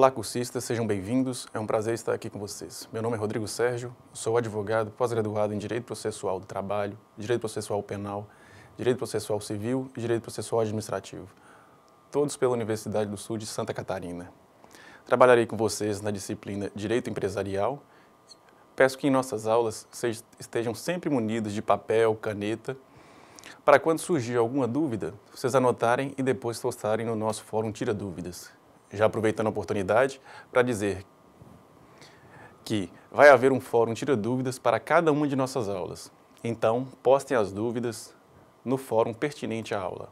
Olá, cursistas, sejam bem-vindos. É um prazer estar aqui com vocês. Meu nome é Rodrigo Sérgio, sou advogado pós-graduado em Direito Processual do Trabalho, Direito Processual Penal, Direito Processual Civil e Direito Processual Administrativo, todos pela Universidade do Sul de Santa Catarina. Trabalharei com vocês na disciplina Direito Empresarial. Peço que em nossas aulas vocês estejam sempre munidos de papel, caneta, para quando surgir alguma dúvida, vocês anotarem e depois postarem no nosso fórum Tira Dúvidas já aproveitando a oportunidade para dizer que vai haver um fórum Tira Dúvidas para cada uma de nossas aulas. Então, postem as dúvidas no fórum pertinente à aula.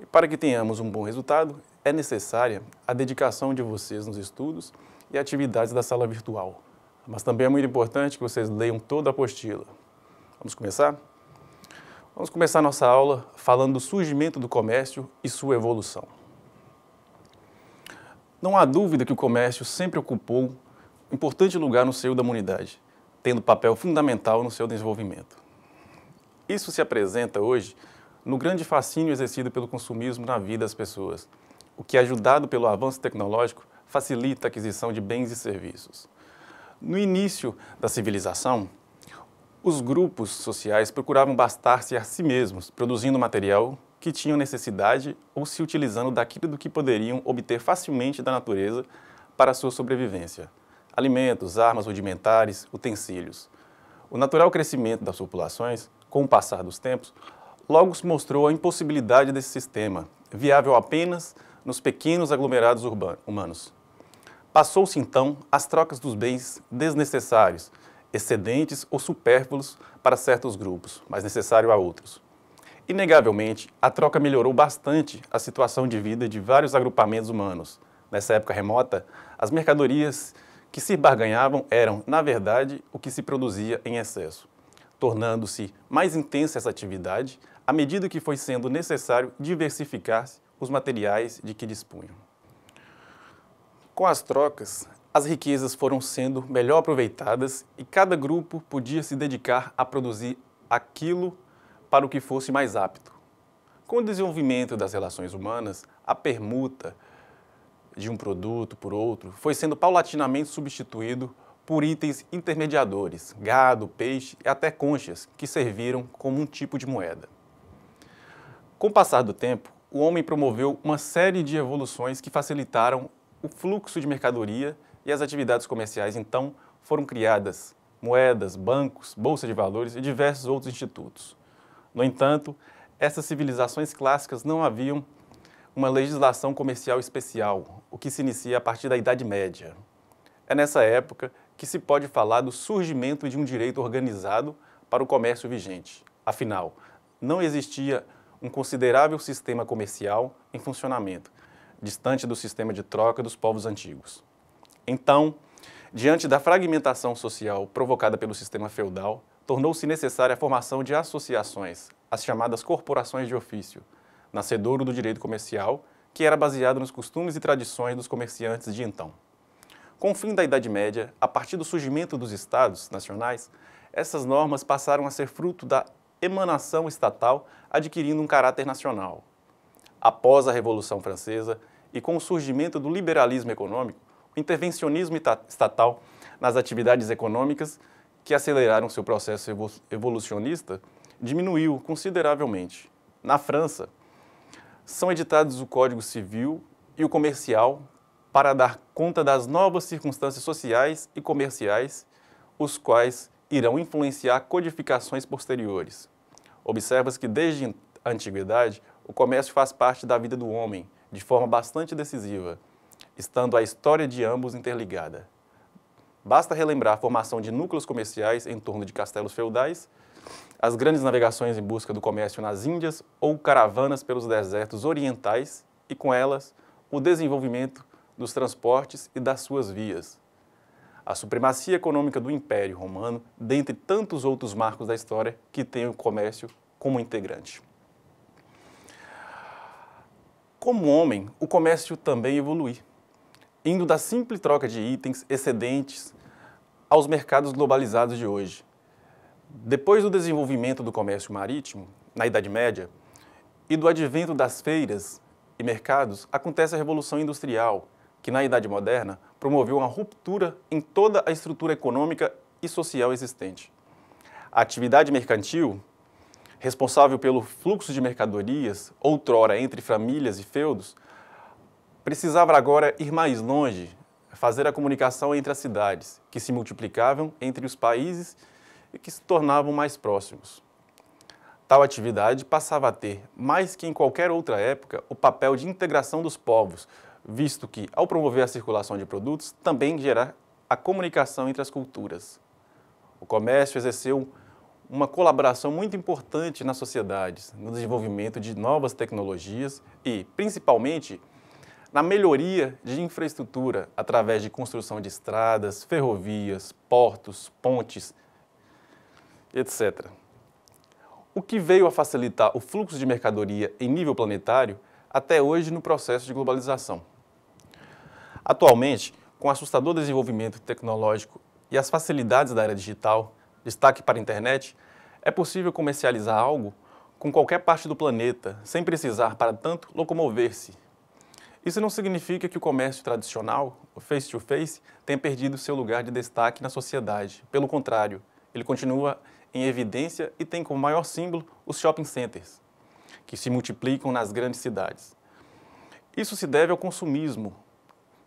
E para que tenhamos um bom resultado, é necessária a dedicação de vocês nos estudos e atividades da sala virtual. Mas também é muito importante que vocês leiam toda a apostila. Vamos começar? Vamos começar nossa aula falando do surgimento do comércio e sua evolução. Não há dúvida que o comércio sempre ocupou importante lugar no seio da humanidade, tendo papel fundamental no seu desenvolvimento. Isso se apresenta hoje no grande fascínio exercido pelo consumismo na vida das pessoas, o que, ajudado pelo avanço tecnológico, facilita a aquisição de bens e serviços. No início da civilização, os grupos sociais procuravam bastar-se a si mesmos, produzindo material que tinham necessidade ou se utilizando daquilo do que poderiam obter facilmente da natureza para sua sobrevivência: alimentos, armas rudimentares, utensílios. O natural crescimento das populações, com o passar dos tempos, logo se mostrou a impossibilidade desse sistema, viável apenas nos pequenos aglomerados urbanos, humanos. Passou-se então às trocas dos bens desnecessários, excedentes ou supérfluos para certos grupos, mas necessário a outros. Inegavelmente, a troca melhorou bastante a situação de vida de vários agrupamentos humanos. Nessa época remota, as mercadorias que se barganhavam eram, na verdade, o que se produzia em excesso, tornando-se mais intensa essa atividade à medida que foi sendo necessário diversificar os materiais de que dispunham. Com as trocas, as riquezas foram sendo melhor aproveitadas e cada grupo podia se dedicar a produzir aquilo para o que fosse mais apto. Com o desenvolvimento das relações humanas, a permuta de um produto por outro foi sendo paulatinamente substituído por itens intermediadores, gado, peixe e até conchas, que serviram como um tipo de moeda. Com o passar do tempo, o homem promoveu uma série de evoluções que facilitaram o fluxo de mercadoria e as atividades comerciais, então, foram criadas moedas, bancos, bolsa de valores e diversos outros institutos. No entanto, essas civilizações clássicas não haviam uma legislação comercial especial, o que se inicia a partir da Idade Média. É nessa época que se pode falar do surgimento de um direito organizado para o comércio vigente. Afinal, não existia um considerável sistema comercial em funcionamento, distante do sistema de troca dos povos antigos. Então, diante da fragmentação social provocada pelo sistema feudal, tornou-se necessária a formação de associações, as chamadas corporações de ofício, nascedouro do direito comercial, que era baseado nos costumes e tradições dos comerciantes de então. Com o fim da Idade Média, a partir do surgimento dos estados nacionais, essas normas passaram a ser fruto da emanação estatal, adquirindo um caráter nacional. Após a Revolução Francesa e com o surgimento do liberalismo econômico, o intervencionismo estatal nas atividades econômicas que aceleraram seu processo evolucionista, diminuiu consideravelmente. Na França, são editados o Código Civil e o Comercial para dar conta das novas circunstâncias sociais e comerciais, os quais irão influenciar codificações posteriores. Observa-se que desde a antiguidade, o comércio faz parte da vida do homem, de forma bastante decisiva, estando a história de ambos interligada. Basta relembrar a formação de núcleos comerciais em torno de castelos feudais, as grandes navegações em busca do comércio nas Índias ou caravanas pelos desertos orientais e, com elas, o desenvolvimento dos transportes e das suas vias. A supremacia econômica do Império Romano, dentre tantos outros marcos da história que tem o comércio como integrante. Como homem, o comércio também evolui indo da simples troca de itens excedentes aos mercados globalizados de hoje. Depois do desenvolvimento do comércio marítimo, na Idade Média, e do advento das feiras e mercados, acontece a Revolução Industrial, que na Idade Moderna promoveu uma ruptura em toda a estrutura econômica e social existente. A atividade mercantil, responsável pelo fluxo de mercadorias, outrora entre famílias e feudos, Precisava agora ir mais longe, fazer a comunicação entre as cidades, que se multiplicavam entre os países e que se tornavam mais próximos. Tal atividade passava a ter, mais que em qualquer outra época, o papel de integração dos povos, visto que, ao promover a circulação de produtos, também gerar a comunicação entre as culturas. O comércio exerceu uma colaboração muito importante nas sociedades, no desenvolvimento de novas tecnologias e, principalmente, na melhoria de infraestrutura através de construção de estradas, ferrovias, portos, pontes, etc. O que veio a facilitar o fluxo de mercadoria em nível planetário até hoje no processo de globalização. Atualmente, com o assustador desenvolvimento tecnológico e as facilidades da era digital, destaque para a internet, é possível comercializar algo com qualquer parte do planeta, sem precisar, para tanto, locomover-se, isso não significa que o comércio tradicional, o face-to-face, -face, tenha perdido seu lugar de destaque na sociedade. Pelo contrário, ele continua em evidência e tem como maior símbolo os shopping centers, que se multiplicam nas grandes cidades. Isso se deve ao consumismo,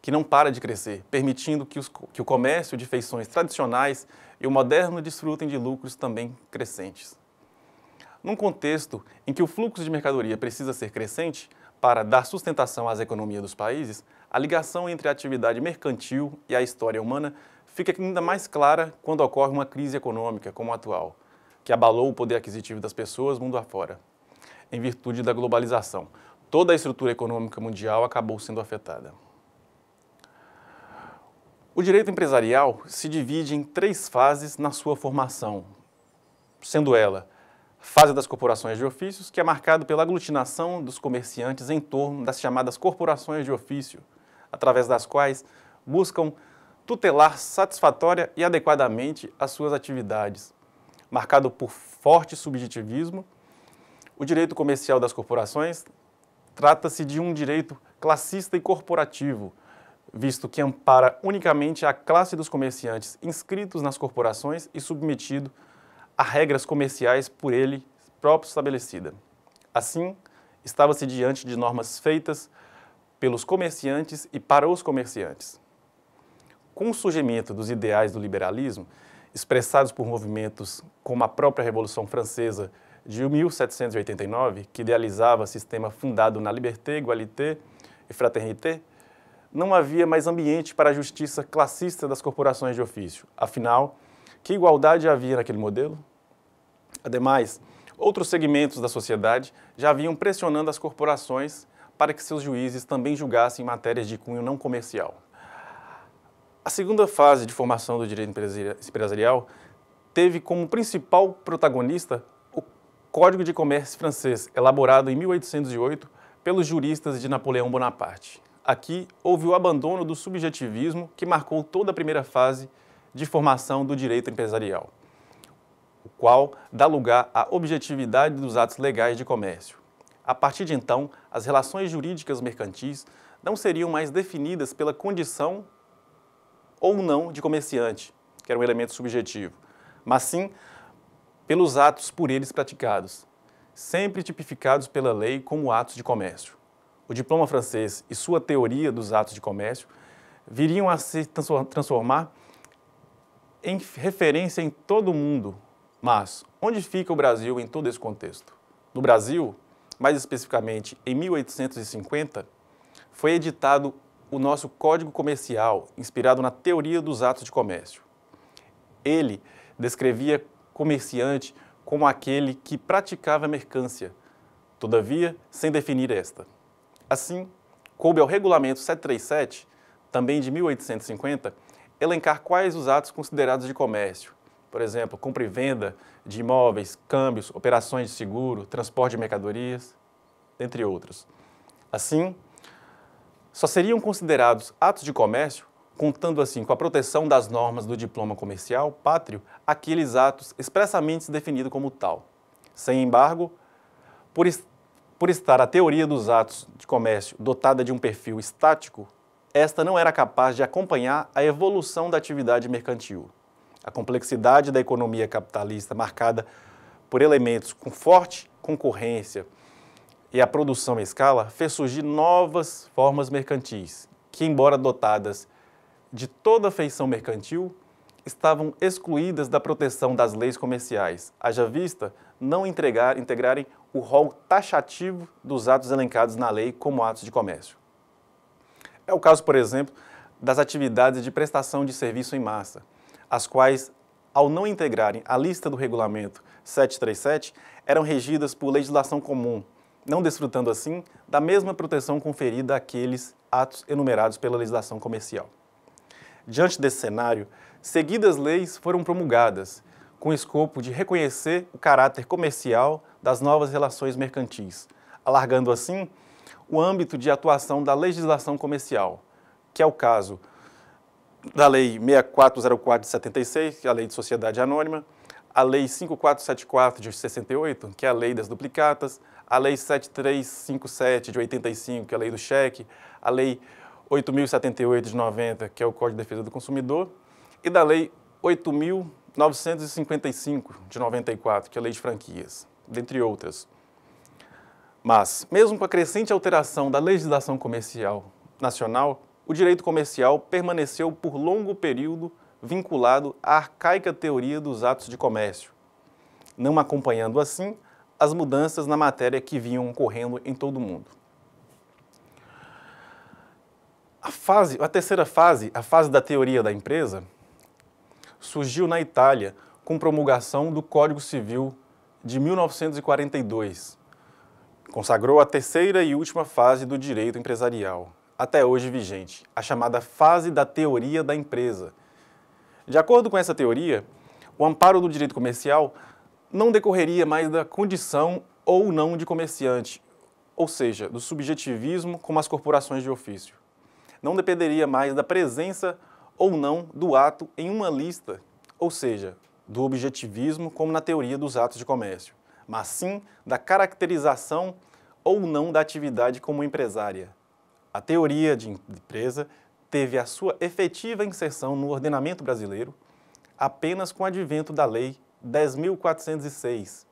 que não para de crescer, permitindo que, os, que o comércio de feições tradicionais e o moderno desfrutem de lucros também crescentes. Num contexto em que o fluxo de mercadoria precisa ser crescente, para dar sustentação às economias dos países, a ligação entre a atividade mercantil e a história humana fica ainda mais clara quando ocorre uma crise econômica como a atual, que abalou o poder aquisitivo das pessoas mundo afora, em virtude da globalização. Toda a estrutura econômica mundial acabou sendo afetada. O direito empresarial se divide em três fases na sua formação, sendo ela fase das corporações de ofícios, que é marcado pela aglutinação dos comerciantes em torno das chamadas corporações de ofício, através das quais buscam tutelar satisfatória e adequadamente as suas atividades. Marcado por forte subjetivismo, o direito comercial das corporações trata-se de um direito classista e corporativo, visto que ampara unicamente a classe dos comerciantes inscritos nas corporações e submetido a a regras comerciais por ele próprio estabelecida. Assim, estava-se diante de normas feitas pelos comerciantes e para os comerciantes. Com o surgimento dos ideais do liberalismo, expressados por movimentos como a própria Revolução Francesa de 1789, que idealizava sistema fundado na liberté, igualité e fraternité, não havia mais ambiente para a justiça classista das corporações de ofício. Afinal, que igualdade havia naquele modelo? Ademais, outros segmentos da sociedade já vinham pressionando as corporações para que seus juízes também julgassem matérias de cunho não comercial. A segunda fase de formação do direito empresarial teve como principal protagonista o Código de Comércio francês, elaborado em 1808 pelos juristas de Napoleão Bonaparte. Aqui houve o abandono do subjetivismo que marcou toda a primeira fase de formação do direito empresarial o qual dá lugar à objetividade dos atos legais de comércio. A partir de então, as relações jurídicas mercantis não seriam mais definidas pela condição ou não de comerciante, que era um elemento subjetivo, mas sim pelos atos por eles praticados, sempre tipificados pela lei como atos de comércio. O diploma francês e sua teoria dos atos de comércio viriam a se transformar em referência em todo o mundo mas onde fica o Brasil em todo esse contexto? No Brasil, mais especificamente em 1850, foi editado o nosso Código Comercial, inspirado na teoria dos atos de comércio. Ele descrevia comerciante como aquele que praticava mercância, todavia sem definir esta. Assim, coube ao Regulamento 737, também de 1850, elencar quais os atos considerados de comércio, por exemplo, compra e venda de imóveis, câmbios, operações de seguro, transporte de mercadorias, entre outros. Assim, só seriam considerados atos de comércio, contando assim com a proteção das normas do diploma comercial pátrio, aqueles atos expressamente definidos como tal. Sem embargo, por, est por estar a teoria dos atos de comércio dotada de um perfil estático, esta não era capaz de acompanhar a evolução da atividade mercantil. A complexidade da economia capitalista, marcada por elementos com forte concorrência e a produção em escala, fez surgir novas formas mercantis, que, embora dotadas de toda a feição mercantil, estavam excluídas da proteção das leis comerciais, haja vista não entregar, integrarem o rol taxativo dos atos elencados na lei como atos de comércio. É o caso, por exemplo, das atividades de prestação de serviço em massa, as quais, ao não integrarem a lista do regulamento 737, eram regidas por legislação comum, não desfrutando assim da mesma proteção conferida àqueles atos enumerados pela legislação comercial. Diante desse cenário, seguidas leis foram promulgadas, com o escopo de reconhecer o caráter comercial das novas relações mercantis, alargando assim o âmbito de atuação da legislação comercial, que é o caso da Lei 6404 de 76, que é a Lei de Sociedade Anônima, a Lei 5474 de 68, que é a Lei das Duplicatas, a Lei 7357 de 85, que é a Lei do Cheque, a Lei 8078 de 90, que é o Código de Defesa do Consumidor, e da Lei 8955 de 94, que é a Lei de Franquias, dentre outras. Mas, mesmo com a crescente alteração da legislação comercial nacional, o direito comercial permaneceu por longo período vinculado à arcaica teoria dos atos de comércio, não acompanhando assim as mudanças na matéria que vinham ocorrendo em todo o mundo. A, fase, a terceira fase, a fase da teoria da empresa, surgiu na Itália com promulgação do Código Civil de 1942. Consagrou a terceira e última fase do direito empresarial até hoje vigente, a chamada fase da teoria da empresa. De acordo com essa teoria, o amparo do direito comercial não decorreria mais da condição ou não de comerciante, ou seja, do subjetivismo como as corporações de ofício. Não dependeria mais da presença ou não do ato em uma lista, ou seja, do objetivismo como na teoria dos atos de comércio, mas sim da caracterização ou não da atividade como empresária a teoria de empresa teve a sua efetiva inserção no ordenamento brasileiro apenas com o advento da Lei 10.406,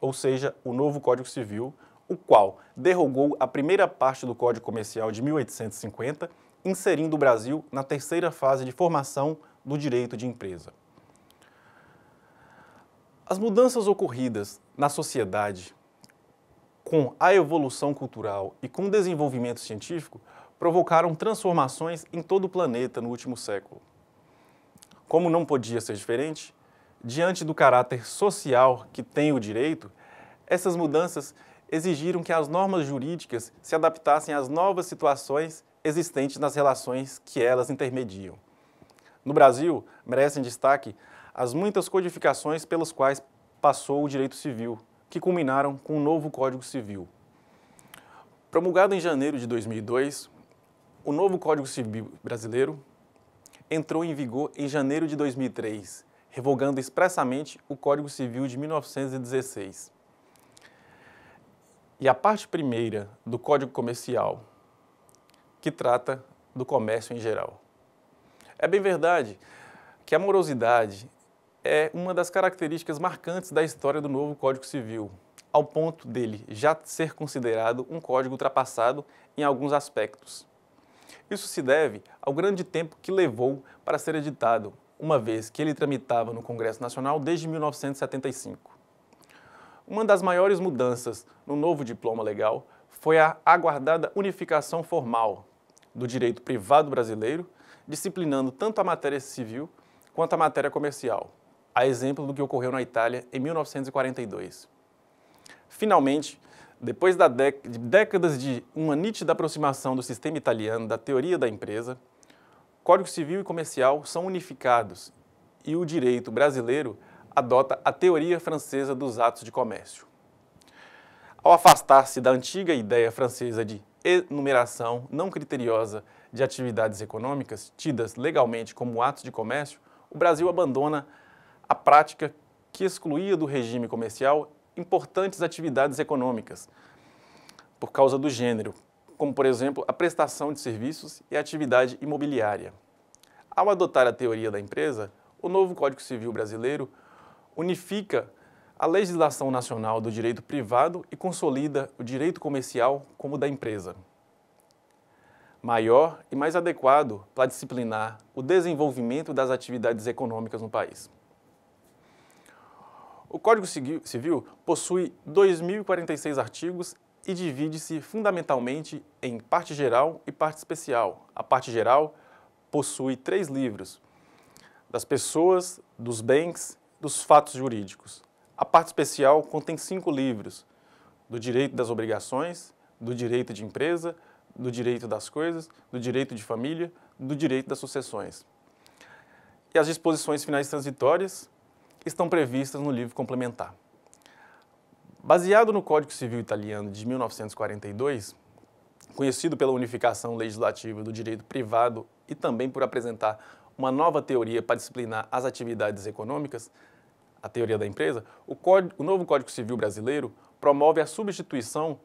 ou seja, o novo Código Civil, o qual derrogou a primeira parte do Código Comercial de 1850, inserindo o Brasil na terceira fase de formação do direito de empresa. As mudanças ocorridas na sociedade com a evolução cultural e com o desenvolvimento científico, provocaram transformações em todo o planeta no último século. Como não podia ser diferente, diante do caráter social que tem o direito, essas mudanças exigiram que as normas jurídicas se adaptassem às novas situações existentes nas relações que elas intermediam. No Brasil, merecem destaque as muitas codificações pelas quais passou o direito civil, que culminaram com o um novo Código Civil. Promulgado em janeiro de 2002, o novo Código Civil brasileiro entrou em vigor em janeiro de 2003, revogando expressamente o Código Civil de 1916. E a parte primeira do Código Comercial, que trata do comércio em geral. É bem verdade que a morosidade é uma das características marcantes da história do novo Código Civil, ao ponto dele já ser considerado um código ultrapassado em alguns aspectos. Isso se deve ao grande tempo que levou para ser editado, uma vez que ele tramitava no Congresso Nacional desde 1975. Uma das maiores mudanças no novo diploma legal foi a aguardada unificação formal do direito privado brasileiro, disciplinando tanto a matéria civil quanto a matéria comercial a exemplo do que ocorreu na Itália em 1942. Finalmente, depois de décadas de uma nítida aproximação do sistema italiano da teoria da empresa, Código Civil e Comercial são unificados e o direito brasileiro adota a teoria francesa dos atos de comércio. Ao afastar-se da antiga ideia francesa de enumeração não criteriosa de atividades econômicas, tidas legalmente como atos de comércio, o Brasil abandona a prática que excluía do regime comercial importantes atividades econômicas por causa do gênero, como, por exemplo, a prestação de serviços e a atividade imobiliária. Ao adotar a teoria da empresa, o novo Código Civil brasileiro unifica a legislação nacional do direito privado e consolida o direito comercial como da empresa. Maior e mais adequado para disciplinar o desenvolvimento das atividades econômicas no país. O Código Civil possui 2.046 artigos e divide-se fundamentalmente em parte geral e parte especial. A parte geral possui três livros: das pessoas, dos bens, dos fatos jurídicos. A parte especial contém cinco livros: do direito das obrigações, do direito de empresa, do direito das coisas, do direito de família, do direito das sucessões. E as disposições finais transitórias estão previstas no livro complementar. Baseado no Código Civil Italiano de 1942, conhecido pela unificação legislativa do direito privado e também por apresentar uma nova teoria para disciplinar as atividades econômicas, a teoria da empresa, o, código, o novo Código Civil brasileiro promove a substituição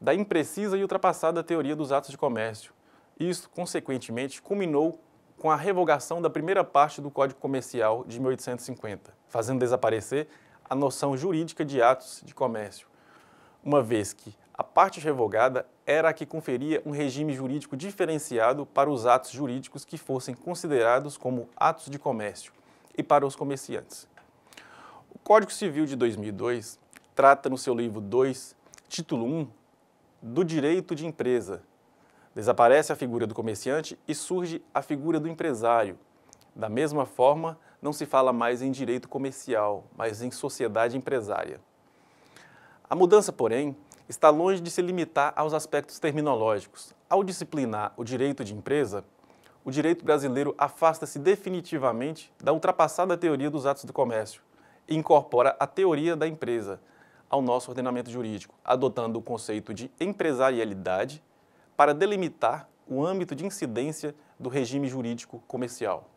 da imprecisa e ultrapassada teoria dos atos de comércio. Isso, consequentemente, culminou com a revogação da primeira parte do Código Comercial de 1850, fazendo desaparecer a noção jurídica de atos de comércio, uma vez que a parte revogada era a que conferia um regime jurídico diferenciado para os atos jurídicos que fossem considerados como atos de comércio e para os comerciantes. O Código Civil de 2002 trata no seu livro 2, título 1, do direito de empresa, Desaparece a figura do comerciante e surge a figura do empresário. Da mesma forma, não se fala mais em direito comercial, mas em sociedade empresária. A mudança, porém, está longe de se limitar aos aspectos terminológicos. Ao disciplinar o direito de empresa, o direito brasileiro afasta-se definitivamente da ultrapassada teoria dos atos do comércio e incorpora a teoria da empresa ao nosso ordenamento jurídico, adotando o conceito de empresarialidade para delimitar o âmbito de incidência do regime jurídico comercial.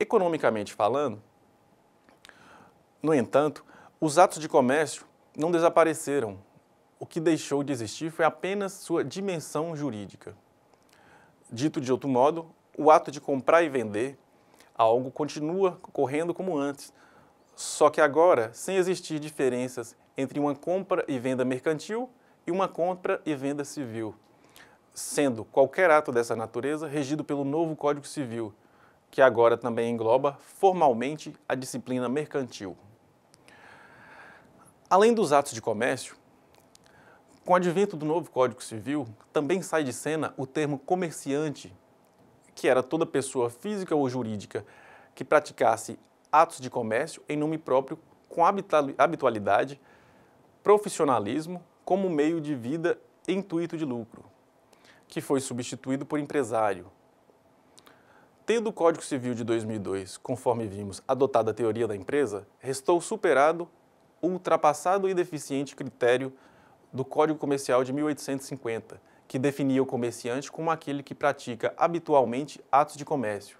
Economicamente falando, no entanto, os atos de comércio não desapareceram. O que deixou de existir foi apenas sua dimensão jurídica. Dito de outro modo, o ato de comprar e vender algo continua correndo como antes, só que agora sem existir diferenças entre uma compra e venda mercantil e uma compra e venda civil, sendo qualquer ato dessa natureza regido pelo novo Código Civil, que agora também engloba formalmente a disciplina mercantil. Além dos atos de comércio, com o advento do novo Código Civil, também sai de cena o termo comerciante, que era toda pessoa física ou jurídica que praticasse atos de comércio em nome próprio com habitualidade, profissionalismo como meio de vida e intuito de lucro, que foi substituído por empresário. Tendo o Código Civil de 2002, conforme vimos, adotado a teoria da empresa, restou superado o ultrapassado e deficiente critério do Código Comercial de 1850, que definia o comerciante como aquele que pratica habitualmente atos de comércio.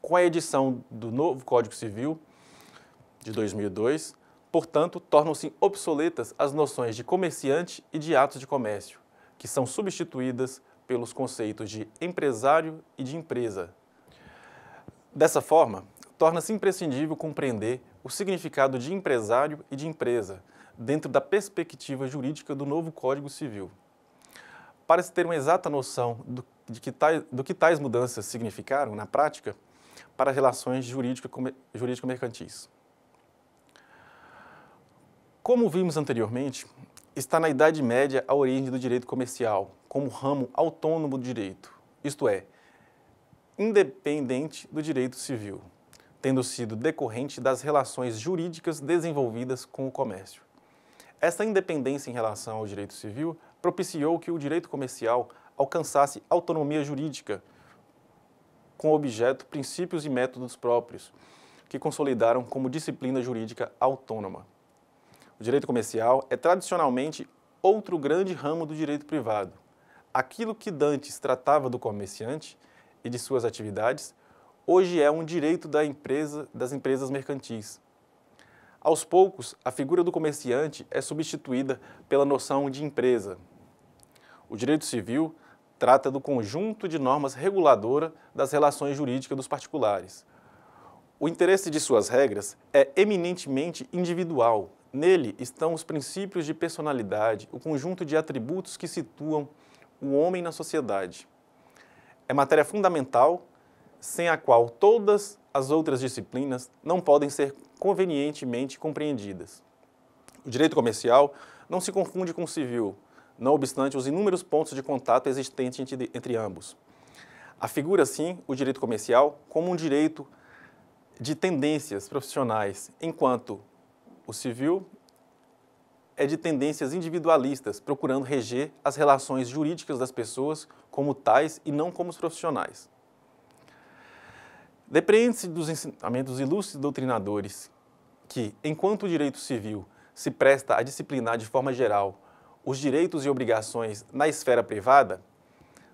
Com a edição do novo Código Civil de 2002, Portanto, tornam-se obsoletas as noções de comerciante e de ato de comércio, que são substituídas pelos conceitos de empresário e de empresa. Dessa forma, torna-se imprescindível compreender o significado de empresário e de empresa dentro da perspectiva jurídica do novo Código Civil. Para se ter uma exata noção do, que tais, do que tais mudanças significaram na prática para relações jurídico-mercantis. Como vimos anteriormente, está na Idade Média a origem do direito comercial, como ramo autônomo do direito, isto é, independente do direito civil, tendo sido decorrente das relações jurídicas desenvolvidas com o comércio. Essa independência em relação ao direito civil propiciou que o direito comercial alcançasse autonomia jurídica, com objeto princípios e métodos próprios, que consolidaram como disciplina jurídica autônoma. O direito comercial é tradicionalmente outro grande ramo do direito privado. Aquilo que Dantes tratava do comerciante e de suas atividades, hoje é um direito da empresa, das empresas mercantis. Aos poucos, a figura do comerciante é substituída pela noção de empresa. O direito civil trata do conjunto de normas reguladora das relações jurídicas dos particulares. O interesse de suas regras é eminentemente individual, Nele estão os princípios de personalidade, o conjunto de atributos que situam o homem na sociedade. É matéria fundamental sem a qual todas as outras disciplinas não podem ser convenientemente compreendidas. O direito comercial não se confunde com o civil, não obstante os inúmeros pontos de contato existentes entre, entre ambos. Afigura, assim, o direito comercial como um direito de tendências profissionais, enquanto o civil é de tendências individualistas, procurando reger as relações jurídicas das pessoas como tais e não como os profissionais. Depreende-se dos ensinamentos ilustres doutrinadores que, enquanto o direito civil se presta a disciplinar de forma geral os direitos e obrigações na esfera privada,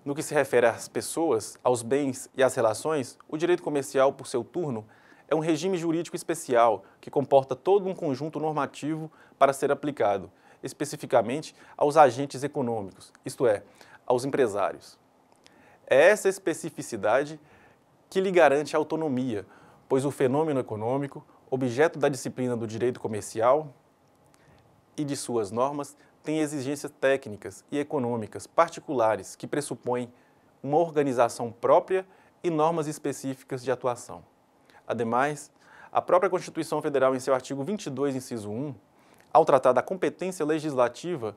no que se refere às pessoas, aos bens e às relações, o direito comercial, por seu turno, é um regime jurídico especial que comporta todo um conjunto normativo para ser aplicado, especificamente aos agentes econômicos, isto é, aos empresários. É essa especificidade que lhe garante a autonomia, pois o fenômeno econômico, objeto da disciplina do direito comercial e de suas normas, tem exigências técnicas e econômicas particulares que pressupõem uma organização própria e normas específicas de atuação. Ademais, a própria Constituição Federal, em seu artigo 22, inciso 1, ao tratar da competência legislativa,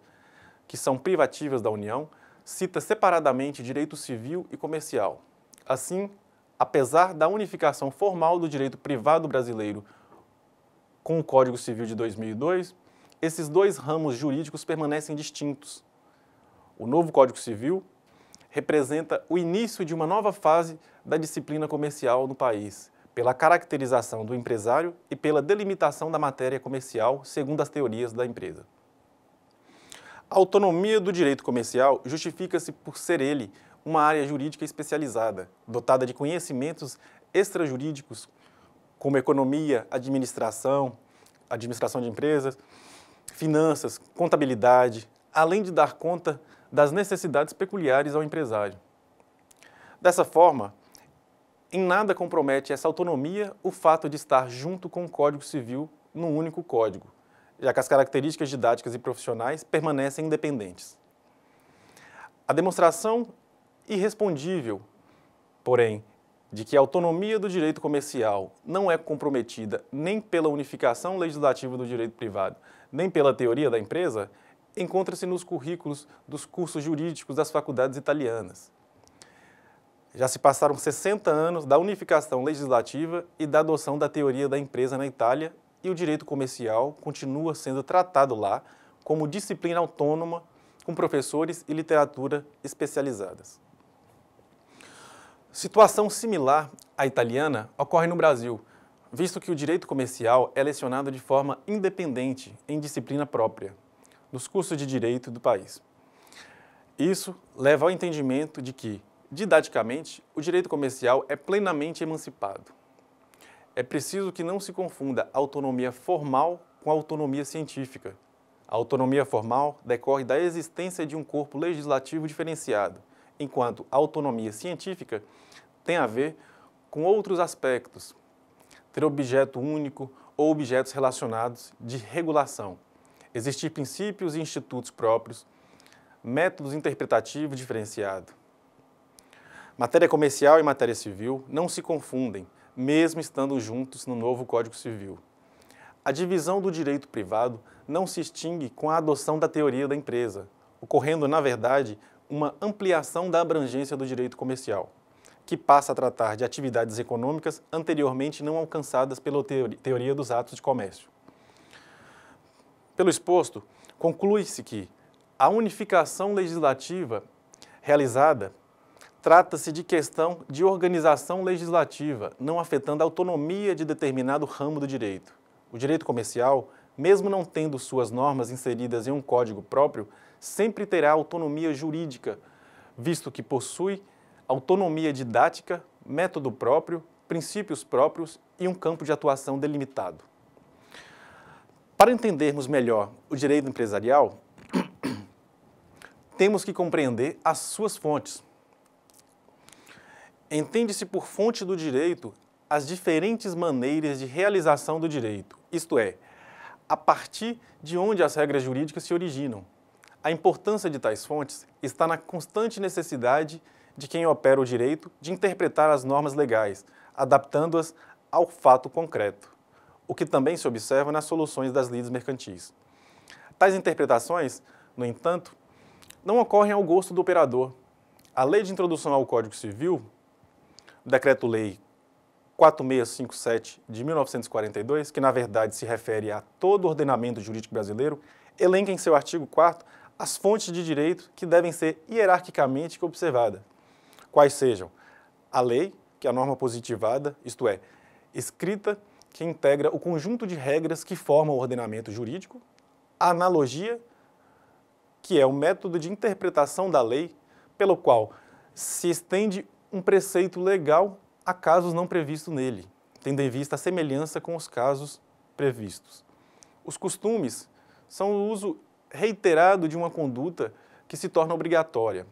que são privativas da União, cita separadamente direito civil e comercial. Assim, apesar da unificação formal do direito privado brasileiro com o Código Civil de 2002, esses dois ramos jurídicos permanecem distintos. O novo Código Civil representa o início de uma nova fase da disciplina comercial no país, pela caracterização do empresário e pela delimitação da matéria comercial, segundo as teorias da empresa. A autonomia do direito comercial justifica-se por ser ele uma área jurídica especializada, dotada de conhecimentos extrajurídicos, como economia, administração, administração de empresas, finanças, contabilidade, além de dar conta das necessidades peculiares ao empresário. Dessa forma, em nada compromete essa autonomia o fato de estar junto com o Código Civil num único código, já que as características didáticas e profissionais permanecem independentes. A demonstração irrespondível, porém, de que a autonomia do direito comercial não é comprometida nem pela unificação legislativa do direito privado, nem pela teoria da empresa, encontra-se nos currículos dos cursos jurídicos das faculdades italianas. Já se passaram 60 anos da unificação legislativa e da adoção da teoria da empresa na Itália e o direito comercial continua sendo tratado lá como disciplina autônoma com professores e literatura especializadas. Situação similar à italiana ocorre no Brasil, visto que o direito comercial é lecionado de forma independente, em disciplina própria, nos cursos de direito do país. Isso leva ao entendimento de que Didaticamente, o direito comercial é plenamente emancipado. É preciso que não se confunda autonomia formal com autonomia científica. A autonomia formal decorre da existência de um corpo legislativo diferenciado, enquanto a autonomia científica tem a ver com outros aspectos, ter objeto único ou objetos relacionados de regulação, existir princípios e institutos próprios, métodos interpretativos diferenciados. Matéria comercial e matéria civil não se confundem, mesmo estando juntos no novo Código Civil. A divisão do direito privado não se extingue com a adoção da teoria da empresa, ocorrendo, na verdade, uma ampliação da abrangência do direito comercial, que passa a tratar de atividades econômicas anteriormente não alcançadas pela teoria dos atos de comércio. Pelo exposto, conclui-se que a unificação legislativa realizada Trata-se de questão de organização legislativa, não afetando a autonomia de determinado ramo do direito. O direito comercial, mesmo não tendo suas normas inseridas em um código próprio, sempre terá autonomia jurídica, visto que possui autonomia didática, método próprio, princípios próprios e um campo de atuação delimitado. Para entendermos melhor o direito empresarial, temos que compreender as suas fontes, Entende-se por fonte do direito as diferentes maneiras de realização do direito, isto é, a partir de onde as regras jurídicas se originam. A importância de tais fontes está na constante necessidade de quem opera o direito de interpretar as normas legais, adaptando-as ao fato concreto, o que também se observa nas soluções das leis mercantis. Tais interpretações, no entanto, não ocorrem ao gosto do operador. A lei de introdução ao Código Civil Decreto-Lei 4657 de 1942, que na verdade se refere a todo o ordenamento jurídico brasileiro, elenca em seu artigo 4 as fontes de direito que devem ser hierarquicamente observadas, quais sejam a lei, que é a norma positivada, isto é, escrita, que integra o conjunto de regras que formam o ordenamento jurídico, a analogia, que é o método de interpretação da lei, pelo qual se estende um preceito legal a casos não previstos nele, tendo em vista a semelhança com os casos previstos. Os costumes são o uso reiterado de uma conduta que se torna obrigatória.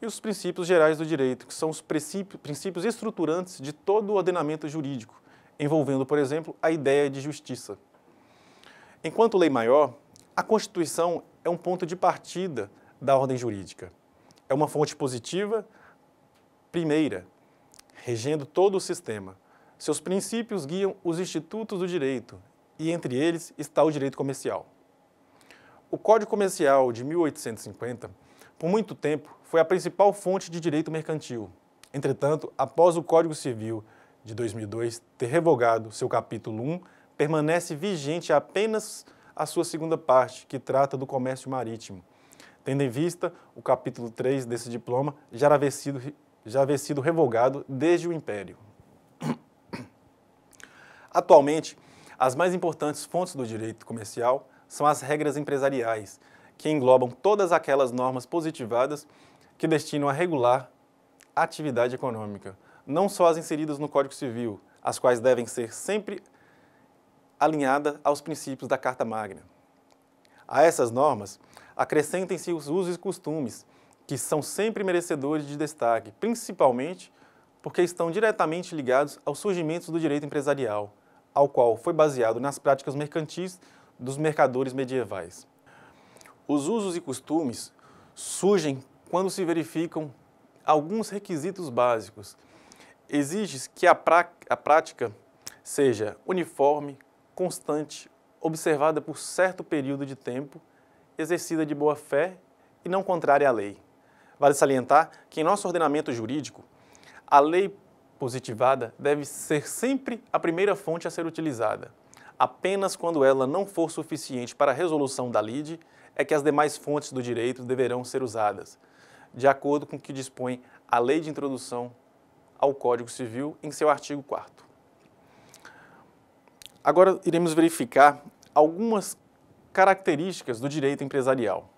E os princípios gerais do direito, que são os princípios estruturantes de todo o ordenamento jurídico, envolvendo, por exemplo, a ideia de justiça. Enquanto lei maior, a Constituição é um ponto de partida da ordem jurídica. É uma fonte positiva Primeira, regendo todo o sistema. Seus princípios guiam os institutos do direito, e entre eles está o direito comercial. O Código Comercial de 1850, por muito tempo, foi a principal fonte de direito mercantil. Entretanto, após o Código Civil de 2002 ter revogado seu capítulo 1, permanece vigente apenas a sua segunda parte, que trata do comércio marítimo, tendo em vista o capítulo 3 desse diploma já haver sido já havia sido revogado desde o Império. Atualmente, as mais importantes fontes do direito comercial são as regras empresariais, que englobam todas aquelas normas positivadas que destinam a regular a atividade econômica, não só as inseridas no Código Civil, as quais devem ser sempre alinhadas aos princípios da Carta Magna. A essas normas acrescentem-se os usos e costumes que são sempre merecedores de destaque, principalmente porque estão diretamente ligados aos surgimentos do direito empresarial, ao qual foi baseado nas práticas mercantis dos mercadores medievais. Os usos e costumes surgem quando se verificam alguns requisitos básicos. Exige que a, a prática seja uniforme, constante, observada por certo período de tempo, exercida de boa fé e não contrária à lei. Vale salientar que em nosso ordenamento jurídico, a lei positivada deve ser sempre a primeira fonte a ser utilizada. Apenas quando ela não for suficiente para a resolução da lide é que as demais fontes do direito deverão ser usadas, de acordo com o que dispõe a Lei de Introdução ao Código Civil em seu artigo 4 Agora iremos verificar algumas características do direito empresarial.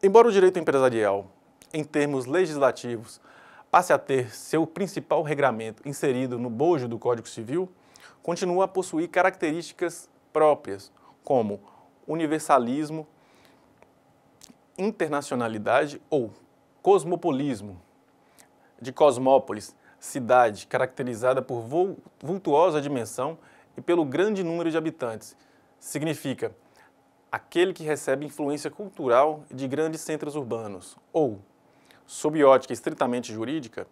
Embora o direito empresarial, em termos legislativos, passe a ter seu principal regramento inserido no bojo do Código Civil, continua a possuir características próprias, como universalismo, internacionalidade ou cosmopolismo, de Cosmópolis, cidade caracterizada por vultuosa dimensão e pelo grande número de habitantes. Significa aquele que recebe influência cultural de grandes centros urbanos, ou, sob ótica estritamente jurídica,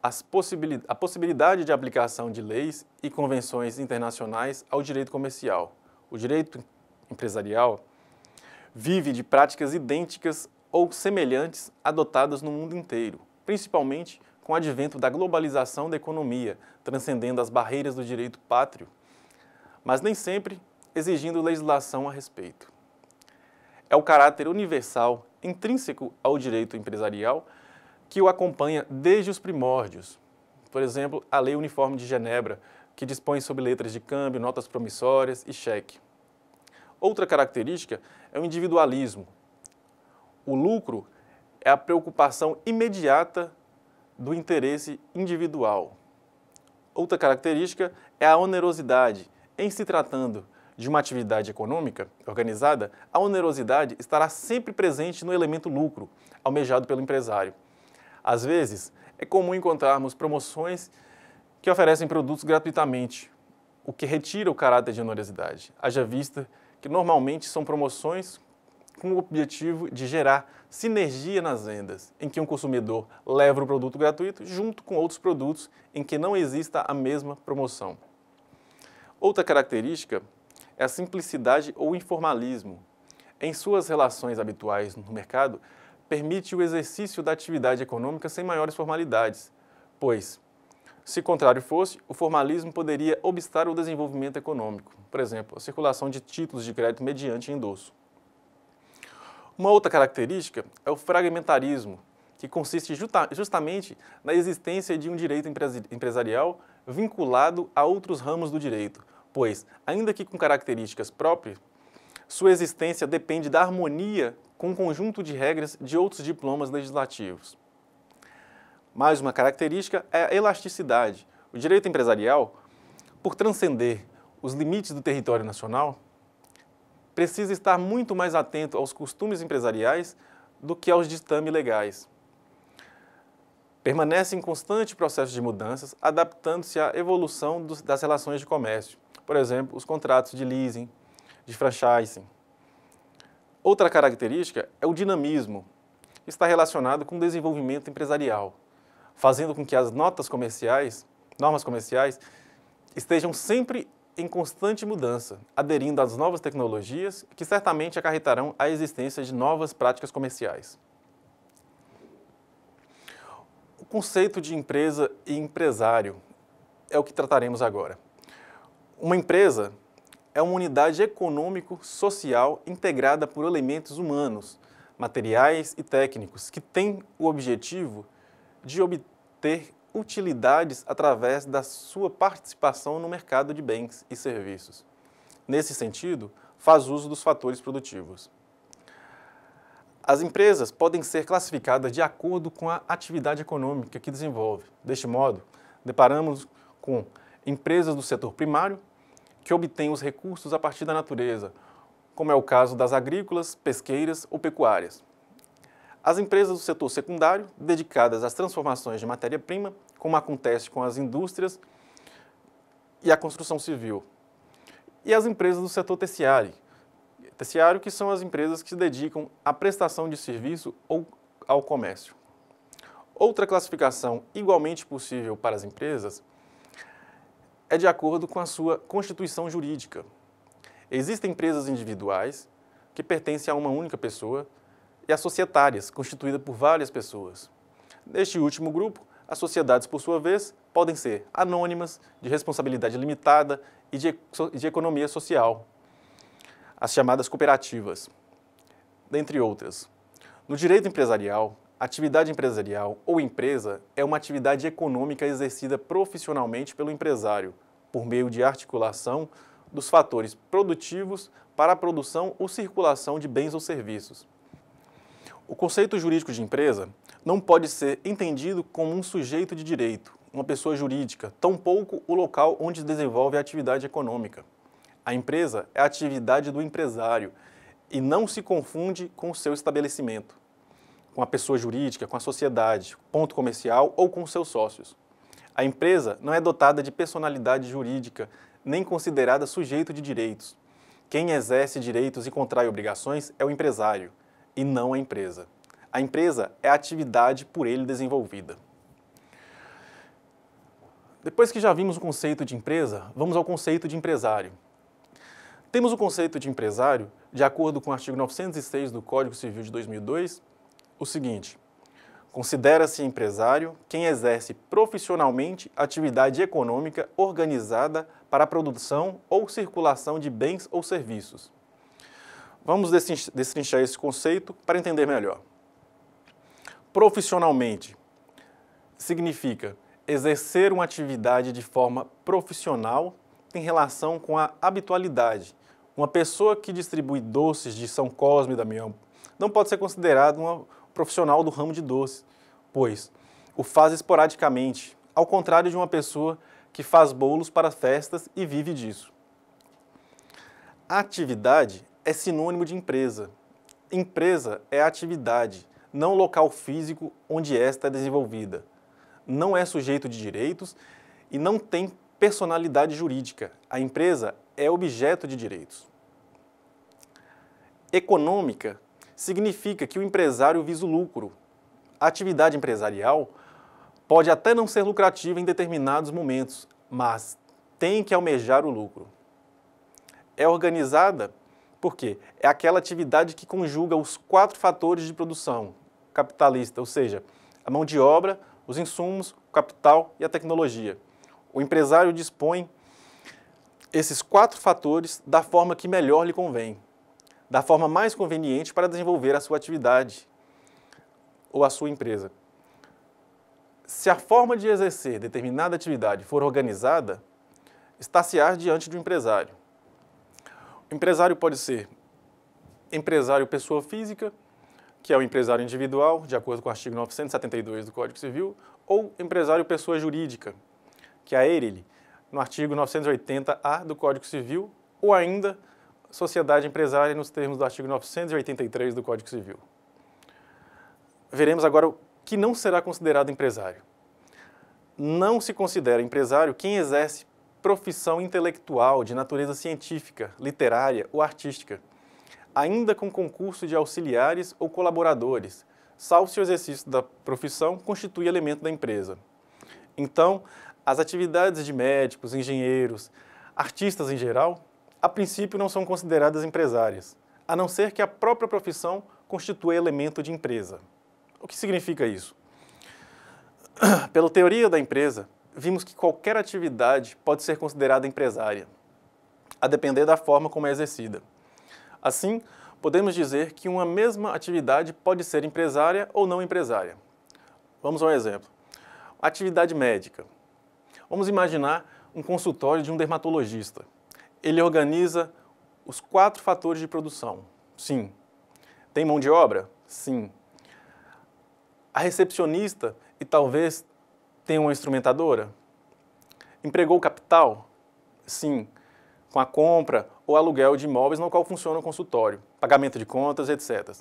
a possibilidade de aplicação de leis e convenções internacionais ao direito comercial. O direito empresarial vive de práticas idênticas ou semelhantes adotadas no mundo inteiro, principalmente com o advento da globalização da economia, transcendendo as barreiras do direito pátrio. Mas nem sempre exigindo legislação a respeito. É o caráter universal, intrínseco ao direito empresarial, que o acompanha desde os primórdios. Por exemplo, a Lei Uniforme de Genebra, que dispõe sobre letras de câmbio, notas promissórias e cheque. Outra característica é o individualismo. O lucro é a preocupação imediata do interesse individual. Outra característica é a onerosidade, em se tratando de uma atividade econômica organizada, a onerosidade estará sempre presente no elemento lucro, almejado pelo empresário. Às vezes, é comum encontrarmos promoções que oferecem produtos gratuitamente, o que retira o caráter de onerosidade, haja vista que normalmente são promoções com o objetivo de gerar sinergia nas vendas, em que um consumidor leva o produto gratuito junto com outros produtos em que não exista a mesma promoção. Outra característica é a simplicidade ou informalismo. Em suas relações habituais no mercado, permite o exercício da atividade econômica sem maiores formalidades, pois, se contrário fosse, o formalismo poderia obstar o desenvolvimento econômico, por exemplo, a circulação de títulos de crédito mediante endosso. Uma outra característica é o fragmentarismo, que consiste justamente na existência de um direito empresarial vinculado a outros ramos do direito, pois, ainda que com características próprias, sua existência depende da harmonia com o um conjunto de regras de outros diplomas legislativos. Mais uma característica é a elasticidade. O direito empresarial, por transcender os limites do território nacional, precisa estar muito mais atento aos costumes empresariais do que aos ditames legais. Permanece em constante processo de mudanças, adaptando-se à evolução das relações de comércio por exemplo, os contratos de leasing, de franchising. Outra característica é o dinamismo. Está relacionado com o desenvolvimento empresarial, fazendo com que as notas comerciais, normas comerciais, estejam sempre em constante mudança, aderindo às novas tecnologias que certamente acarretarão a existência de novas práticas comerciais. O conceito de empresa e empresário é o que trataremos agora. Uma empresa é uma unidade econômico-social integrada por elementos humanos, materiais e técnicos, que tem o objetivo de obter utilidades através da sua participação no mercado de bens e serviços. Nesse sentido, faz uso dos fatores produtivos. As empresas podem ser classificadas de acordo com a atividade econômica que desenvolve. Deste modo, deparamos com empresas do setor primário, que obtêm os recursos a partir da natureza, como é o caso das agrícolas, pesqueiras ou pecuárias. As empresas do setor secundário, dedicadas às transformações de matéria-prima, como acontece com as indústrias e a construção civil. E as empresas do setor terciário, terciário que são as empresas que se dedicam à prestação de serviço ou ao comércio. Outra classificação igualmente possível para as empresas é de acordo com a sua constituição jurídica. Existem empresas individuais que pertencem a uma única pessoa e as societárias, constituídas por várias pessoas. Neste último grupo, as sociedades, por sua vez, podem ser anônimas, de responsabilidade limitada e de, de economia social, as chamadas cooperativas, dentre outras. No direito empresarial, Atividade empresarial ou empresa é uma atividade econômica exercida profissionalmente pelo empresário, por meio de articulação dos fatores produtivos para a produção ou circulação de bens ou serviços. O conceito jurídico de empresa não pode ser entendido como um sujeito de direito, uma pessoa jurídica, tampouco o local onde desenvolve a atividade econômica. A empresa é a atividade do empresário e não se confunde com o seu estabelecimento com a pessoa jurídica, com a sociedade, ponto comercial ou com seus sócios. A empresa não é dotada de personalidade jurídica, nem considerada sujeito de direitos. Quem exerce direitos e contrai obrigações é o empresário, e não a empresa. A empresa é a atividade por ele desenvolvida. Depois que já vimos o conceito de empresa, vamos ao conceito de empresário. Temos o conceito de empresário, de acordo com o artigo 906 do Código Civil de 2002, o seguinte: considera-se empresário quem exerce profissionalmente atividade econômica organizada para a produção ou circulação de bens ou serviços. Vamos destrinchar esse conceito para entender melhor. Profissionalmente significa exercer uma atividade de forma profissional em relação com a habitualidade. Uma pessoa que distribui doces de São Cosme e Damião não pode ser considerada uma profissional do ramo de doce, pois o faz esporadicamente, ao contrário de uma pessoa que faz bolos para festas e vive disso. atividade é sinônimo de empresa. Empresa é atividade, não local físico onde esta é desenvolvida. Não é sujeito de direitos e não tem personalidade jurídica. A empresa é objeto de direitos. Econômica significa que o empresário visa o lucro. A atividade empresarial pode até não ser lucrativa em determinados momentos, mas tem que almejar o lucro. É organizada porque é aquela atividade que conjuga os quatro fatores de produção capitalista, ou seja, a mão de obra, os insumos, o capital e a tecnologia. O empresário dispõe esses quatro fatores da forma que melhor lhe convém, da forma mais conveniente para desenvolver a sua atividade ou a sua empresa. Se a forma de exercer determinada atividade for organizada, está se diante do um empresário. O empresário pode ser empresário pessoa física, que é o empresário individual, de acordo com o artigo 972 do Código Civil, ou empresário pessoa jurídica, que é a ERILE, no artigo 980-A do Código Civil, ou ainda sociedade empresária nos termos do artigo 983 do Código Civil. Veremos agora o que não será considerado empresário. Não se considera empresário quem exerce profissão intelectual de natureza científica, literária ou artística, ainda com concurso de auxiliares ou colaboradores, salvo se o exercício da profissão constitui elemento da empresa. Então, as atividades de médicos, engenheiros, artistas em geral a princípio não são consideradas empresárias, a não ser que a própria profissão constitua elemento de empresa. O que significa isso? Pela teoria da empresa, vimos que qualquer atividade pode ser considerada empresária, a depender da forma como é exercida. Assim, podemos dizer que uma mesma atividade pode ser empresária ou não empresária. Vamos a um exemplo. Atividade médica. Vamos imaginar um consultório de um dermatologista ele organiza os quatro fatores de produção. Sim. Tem mão de obra? Sim. A recepcionista e talvez tenha uma instrumentadora? Empregou capital? Sim. Com a compra ou aluguel de imóveis no qual funciona o consultório, pagamento de contas, etc.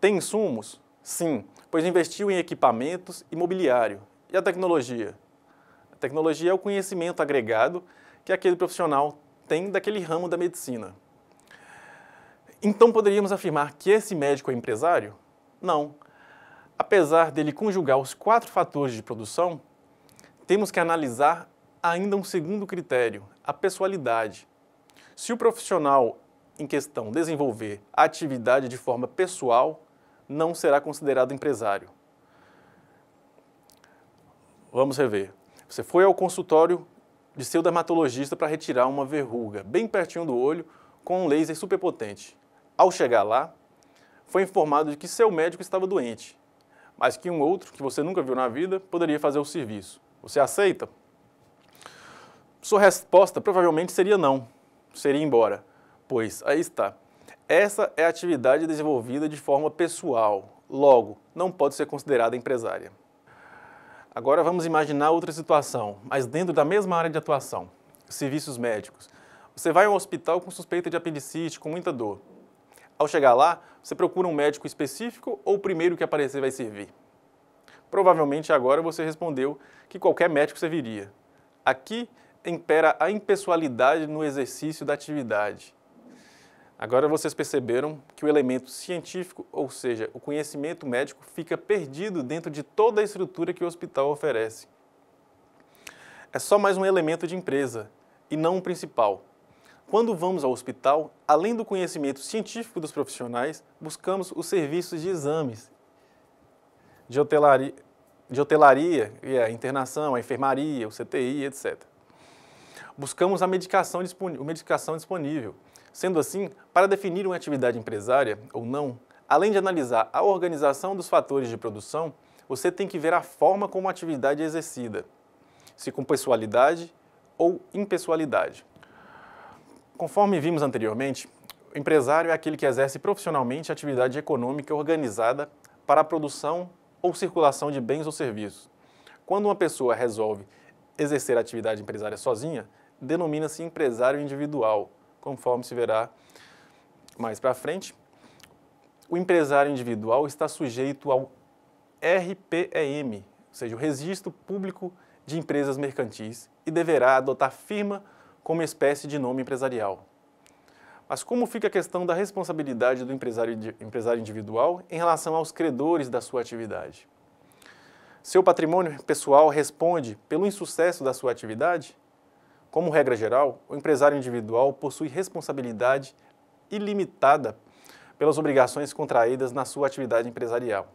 Tem insumos? Sim, pois investiu em equipamentos e mobiliário. E a tecnologia? A tecnologia é o conhecimento agregado que aquele profissional tem daquele ramo da medicina. Então poderíamos afirmar que esse médico é empresário? Não. Apesar dele conjugar os quatro fatores de produção, temos que analisar ainda um segundo critério, a pessoalidade. Se o profissional em questão desenvolver a atividade de forma pessoal, não será considerado empresário. Vamos rever. Você foi ao consultório de seu dermatologista para retirar uma verruga bem pertinho do olho com um laser superpotente. Ao chegar lá, foi informado de que seu médico estava doente, mas que um outro, que você nunca viu na vida, poderia fazer o serviço. Você aceita? Sua resposta provavelmente seria não, seria embora. Pois aí está. Essa é a atividade desenvolvida de forma pessoal, logo, não pode ser considerada empresária. Agora vamos imaginar outra situação, mas dentro da mesma área de atuação, serviços médicos. Você vai a um hospital com suspeita de apendicite, com muita dor. Ao chegar lá, você procura um médico específico ou o primeiro que aparecer vai servir? Provavelmente agora você respondeu que qualquer médico serviria. Aqui impera a impessoalidade no exercício da atividade. Agora vocês perceberam que o elemento científico, ou seja, o conhecimento médico, fica perdido dentro de toda a estrutura que o hospital oferece. É só mais um elemento de empresa e não um principal. Quando vamos ao hospital, além do conhecimento científico dos profissionais, buscamos os serviços de exames, de hotelaria, de hotelaria e a internação, a enfermaria, o CTI, etc. Buscamos a medicação, medicação disponível, Sendo assim, para definir uma atividade empresária ou não, além de analisar a organização dos fatores de produção, você tem que ver a forma como a atividade é exercida, se com pessoalidade ou impessoalidade. Conforme vimos anteriormente, o empresário é aquele que exerce profissionalmente atividade econômica organizada para a produção ou circulação de bens ou serviços. Quando uma pessoa resolve exercer a atividade empresária sozinha, denomina-se empresário individual, conforme se verá mais para frente. O empresário individual está sujeito ao RPEM, ou seja, o Registro Público de Empresas Mercantis, e deverá adotar firma como espécie de nome empresarial. Mas como fica a questão da responsabilidade do empresário, empresário individual em relação aos credores da sua atividade? Seu patrimônio pessoal responde pelo insucesso da sua atividade? Como regra geral, o empresário individual possui responsabilidade ilimitada pelas obrigações contraídas na sua atividade empresarial.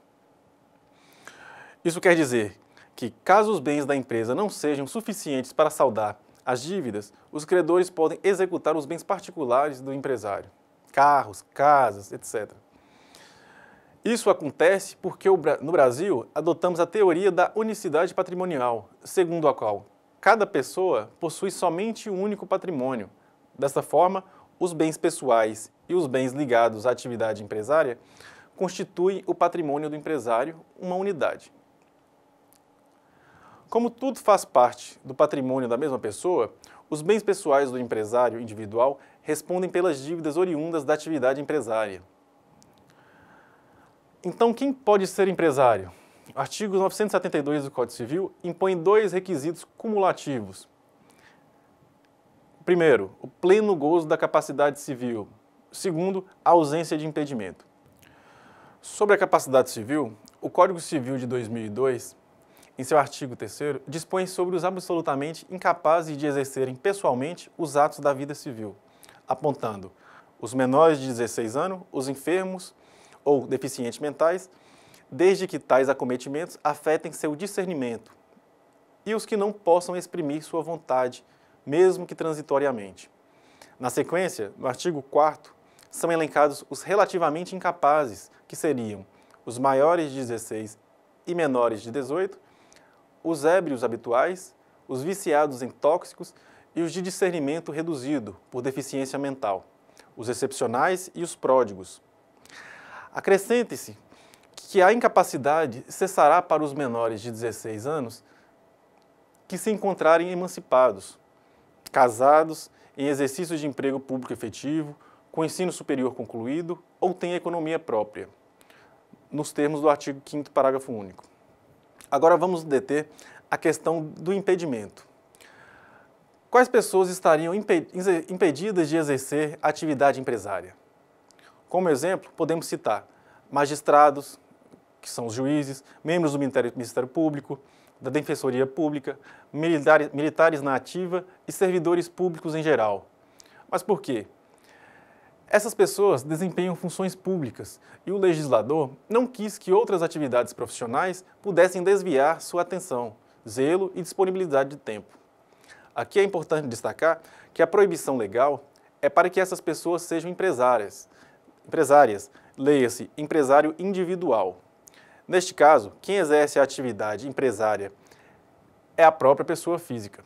Isso quer dizer que, caso os bens da empresa não sejam suficientes para saldar as dívidas, os credores podem executar os bens particulares do empresário, carros, casas, etc. Isso acontece porque no Brasil adotamos a teoria da unicidade patrimonial, segundo a qual Cada pessoa possui somente um único patrimônio. Dessa forma, os bens pessoais e os bens ligados à atividade empresária constituem o patrimônio do empresário, uma unidade. Como tudo faz parte do patrimônio da mesma pessoa, os bens pessoais do empresário individual respondem pelas dívidas oriundas da atividade empresária. Então, quem pode ser empresário? artigo 972 do Código Civil impõe dois requisitos cumulativos. Primeiro, o pleno gozo da capacidade civil. Segundo, a ausência de impedimento. Sobre a capacidade civil, o Código Civil de 2002, em seu artigo 3 dispõe sobre os absolutamente incapazes de exercerem pessoalmente os atos da vida civil, apontando os menores de 16 anos, os enfermos ou deficientes mentais, desde que tais acometimentos afetem seu discernimento, e os que não possam exprimir sua vontade, mesmo que transitoriamente. Na sequência, no artigo 4, são elencados os relativamente incapazes, que seriam os maiores de 16 e menores de 18, os ébrios habituais, os viciados em tóxicos e os de discernimento reduzido por deficiência mental, os excepcionais e os pródigos. Acrescente-se que a incapacidade cessará para os menores de 16 anos que se encontrarem emancipados, casados, em exercício de emprego público efetivo, com ensino superior concluído ou têm economia própria, nos termos do artigo 5 parágrafo único. Agora vamos deter a questão do impedimento. Quais pessoas estariam impedidas de exercer atividade empresária? Como exemplo, podemos citar magistrados, que são os juízes, membros do Ministério, Ministério Público, da Defensoria Pública, militares, militares na ativa e servidores públicos em geral. Mas por quê? Essas pessoas desempenham funções públicas e o legislador não quis que outras atividades profissionais pudessem desviar sua atenção, zelo e disponibilidade de tempo. Aqui é importante destacar que a proibição legal é para que essas pessoas sejam empresárias. Empresárias, leia-se empresário individual. Neste caso, quem exerce a atividade empresária é a própria pessoa física.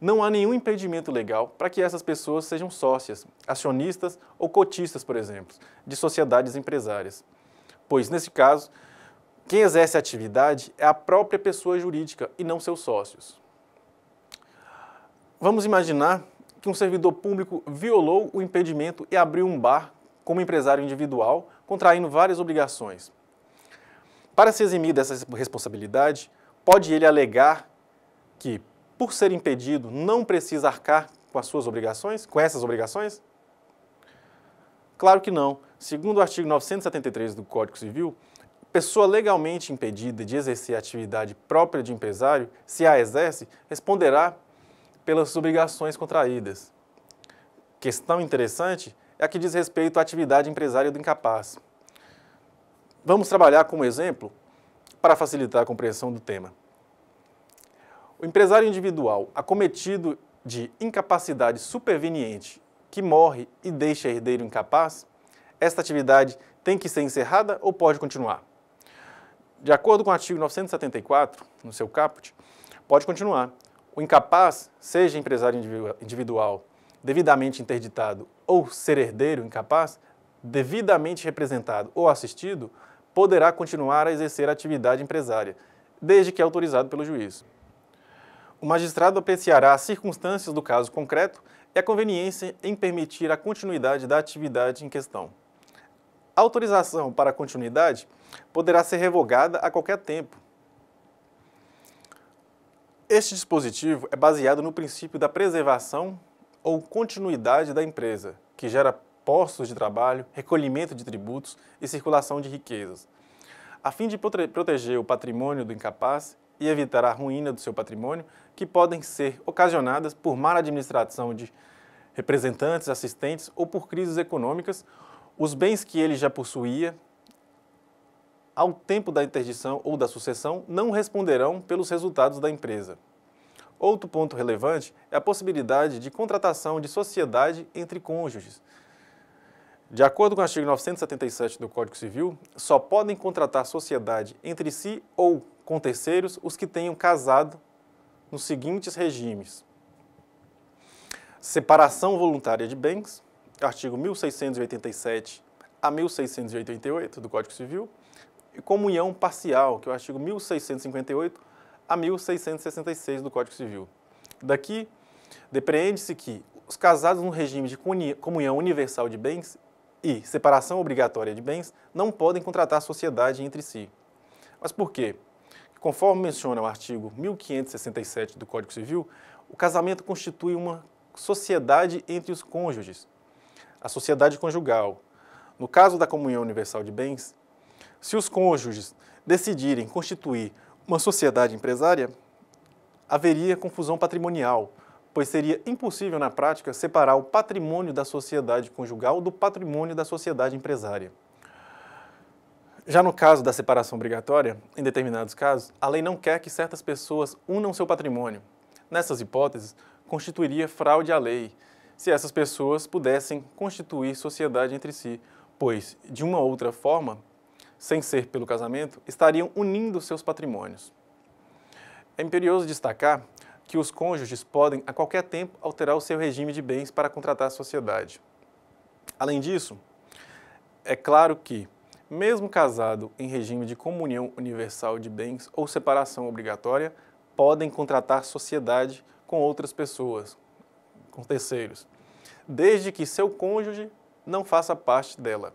Não há nenhum impedimento legal para que essas pessoas sejam sócias, acionistas ou cotistas, por exemplo, de sociedades empresárias. Pois, nesse caso, quem exerce a atividade é a própria pessoa jurídica e não seus sócios. Vamos imaginar que um servidor público violou o impedimento e abriu um bar como empresário individual, contraindo várias obrigações. Para se eximir dessa responsabilidade, pode ele alegar que, por ser impedido, não precisa arcar com as suas obrigações, com essas obrigações? Claro que não. Segundo o artigo 973 do Código Civil, pessoa legalmente impedida de exercer a atividade própria de empresário, se a exerce, responderá pelas obrigações contraídas. Questão interessante é a que diz respeito à atividade empresária do incapaz. Vamos trabalhar com um exemplo para facilitar a compreensão do tema. O empresário individual acometido de incapacidade superveniente que morre e deixa herdeiro incapaz, esta atividade tem que ser encerrada ou pode continuar? De acordo com o artigo 974, no seu caput, pode continuar. O incapaz, seja empresário individual devidamente interditado ou ser herdeiro incapaz, devidamente representado ou assistido, poderá continuar a exercer a atividade empresária, desde que autorizado pelo juiz. O magistrado apreciará as circunstâncias do caso concreto e a conveniência em permitir a continuidade da atividade em questão. A autorização para a continuidade poderá ser revogada a qualquer tempo. Este dispositivo é baseado no princípio da preservação ou continuidade da empresa, que gera postos de trabalho, recolhimento de tributos e circulação de riquezas, a fim de proteger o patrimônio do incapaz e evitar a ruína do seu patrimônio, que podem ser ocasionadas por má administração de representantes, assistentes ou por crises econômicas, os bens que ele já possuía ao tempo da interdição ou da sucessão não responderão pelos resultados da empresa. Outro ponto relevante é a possibilidade de contratação de sociedade entre cônjuges, de acordo com o artigo 977 do Código Civil, só podem contratar sociedade entre si ou com terceiros os que tenham casado nos seguintes regimes: separação voluntária de bens, artigo 1687 a 1688 do Código Civil, e comunhão parcial, que é o artigo 1658 a 1666 do Código Civil. Daqui, depreende-se que os casados no regime de comunhão universal de bens e separação obrigatória de bens não podem contratar sociedade entre si. Mas por quê? Conforme menciona o artigo 1567 do Código Civil, o casamento constitui uma sociedade entre os cônjuges, a sociedade conjugal. No caso da comunhão universal de bens, se os cônjuges decidirem constituir uma sociedade empresária, haveria confusão patrimonial, pois seria impossível na prática separar o patrimônio da sociedade conjugal do patrimônio da sociedade empresária. Já no caso da separação obrigatória, em determinados casos, a lei não quer que certas pessoas unam seu patrimônio. Nessas hipóteses, constituiria fraude à lei se essas pessoas pudessem constituir sociedade entre si, pois, de uma outra forma, sem ser pelo casamento, estariam unindo seus patrimônios. É imperioso destacar que os cônjuges podem, a qualquer tempo, alterar o seu regime de bens para contratar a sociedade. Além disso, é claro que, mesmo casado em regime de comunhão universal de bens ou separação obrigatória, podem contratar sociedade com outras pessoas, com terceiros, desde que seu cônjuge não faça parte dela.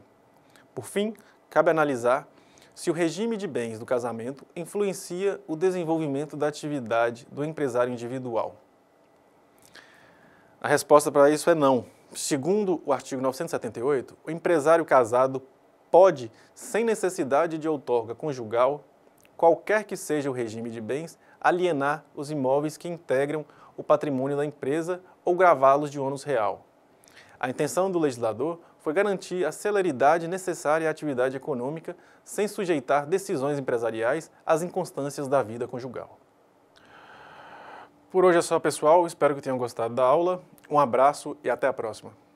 Por fim, cabe analisar se o regime de bens do casamento influencia o desenvolvimento da atividade do empresário individual. A resposta para isso é não. Segundo o artigo 978, o empresário casado pode, sem necessidade de outorga conjugal, qualquer que seja o regime de bens, alienar os imóveis que integram o patrimônio da empresa ou gravá-los de ônus real. A intenção do legislador foi garantir a celeridade necessária à atividade econômica sem sujeitar decisões empresariais às inconstâncias da vida conjugal. Por hoje é só, pessoal. Espero que tenham gostado da aula. Um abraço e até a próxima.